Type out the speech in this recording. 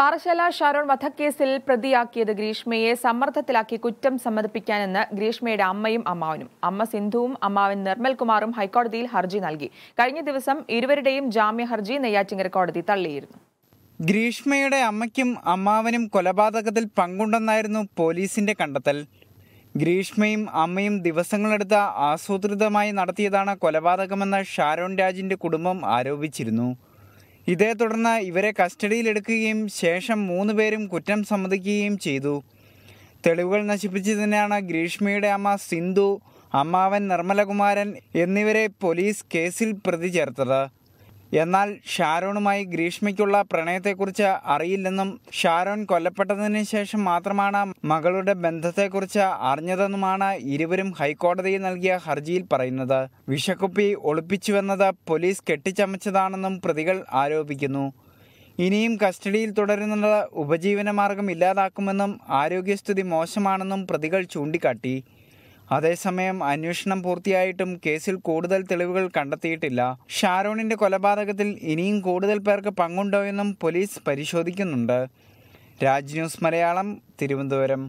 പാറശാല ഷാരോൺ വധക്കേസിൽ പ്രതിയാക്കിയത് ഗ്രീഷ്മയെ സമ്മർദ്ദത്തിലാക്കി കുറ്റം സമ്മതിപ്പിക്കാനെന്ന് ഗ്രീഷ്മയുടെ അമ്മയും അമ്മാവനും അമ്മ സിന്ധുവും അമ്മാവൻ നിർമ്മൽ കുമാറും ഹൈക്കോടതിയിൽ ഹർജി നൽകി കഴിഞ്ഞ ദിവസം ഇരുവരുടെയും ജാമ്യ ഹർജി നെയ്യാറ്റിങ്കര കോടതി തള്ളിയിരുന്നു ഗ്രീഷ്മയുടെ അമ്മയ്ക്കും അമ്മാവനും കൊലപാതകത്തിൽ പങ്കുണ്ടെന്നായിരുന്നു പോലീസിന്റെ കണ്ടെത്തൽ ഗ്രീഷ്മയും അമ്മയും ദിവസങ്ങളെടുത്ത ആസൂത്രിതമായി നടത്തിയതാണ് കൊലപാതകമെന്ന് ഷാരോൺ രാജിന്റെ കുടുംബം ആരോപിച്ചിരുന്നു ഇതേ തുടർന്ന് ഇവരെ കസ്റ്റഡിയിലെടുക്കുകയും ശേഷം മൂന്ന് പേരും കുറ്റം സമ്മതിക്കുകയും ചെയ്തു തെളിവുകൾ നശിപ്പിച്ചതിനാണ് ഗ്രീഷ്മയുടെ അമ്മ സിന്ധു അമ്മാവൻ നിർമ്മലകുമാരൻ എന്നിവരെ പോലീസ് കേസിൽ പ്രതി ചേർത്തത് എന്നാൽ ഷാരോണുമായി ഗ്രീഷ്മയ്ക്കുള്ള പ്രണയത്തെക്കുറിച്ച് അറിയില്ലെന്നും ഷാരോൺ കൊല്ലപ്പെട്ടതിന് ശേഷം മാത്രമാണ് മകളുടെ ബന്ധത്തെക്കുറിച്ച് അറിഞ്ഞതെന്നുമാണ് ഇരുവരും ഹൈക്കോടതിയിൽ നൽകിയ ഹർജിയിൽ പറയുന്നത് വിഷക്കുപ്പി ഒളിപ്പിച്ചുവെന്നത് പോലീസ് കെട്ടിച്ചമച്ചതാണെന്നും പ്രതികൾ ആരോപിക്കുന്നു ഇനിയും കസ്റ്റഡിയിൽ തുടരുന്നത് ഉപജീവനമാർഗം ഇല്ലാതാക്കുമെന്നും ആരോഗ്യസ്ഥിതി മോശമാണെന്നും പ്രതികൾ ചൂണ്ടിക്കാട്ടി അതേസമയം അന്വേഷണം പൂർത്തിയായിട്ടും കേസിൽ കൂടുതൽ തെളിവുകൾ കണ്ടെത്തിയിട്ടില്ല ഷാരോണിന്റെ കൊലപാതകത്തിൽ ഇനിയും കൂടുതൽ പേർക്ക് പങ്കുണ്ടോ എന്നും പോലീസ് പരിശോധിക്കുന്നുണ്ട് രാജ് ന്യൂസ് മലയാളം തിരുവനന്തപുരം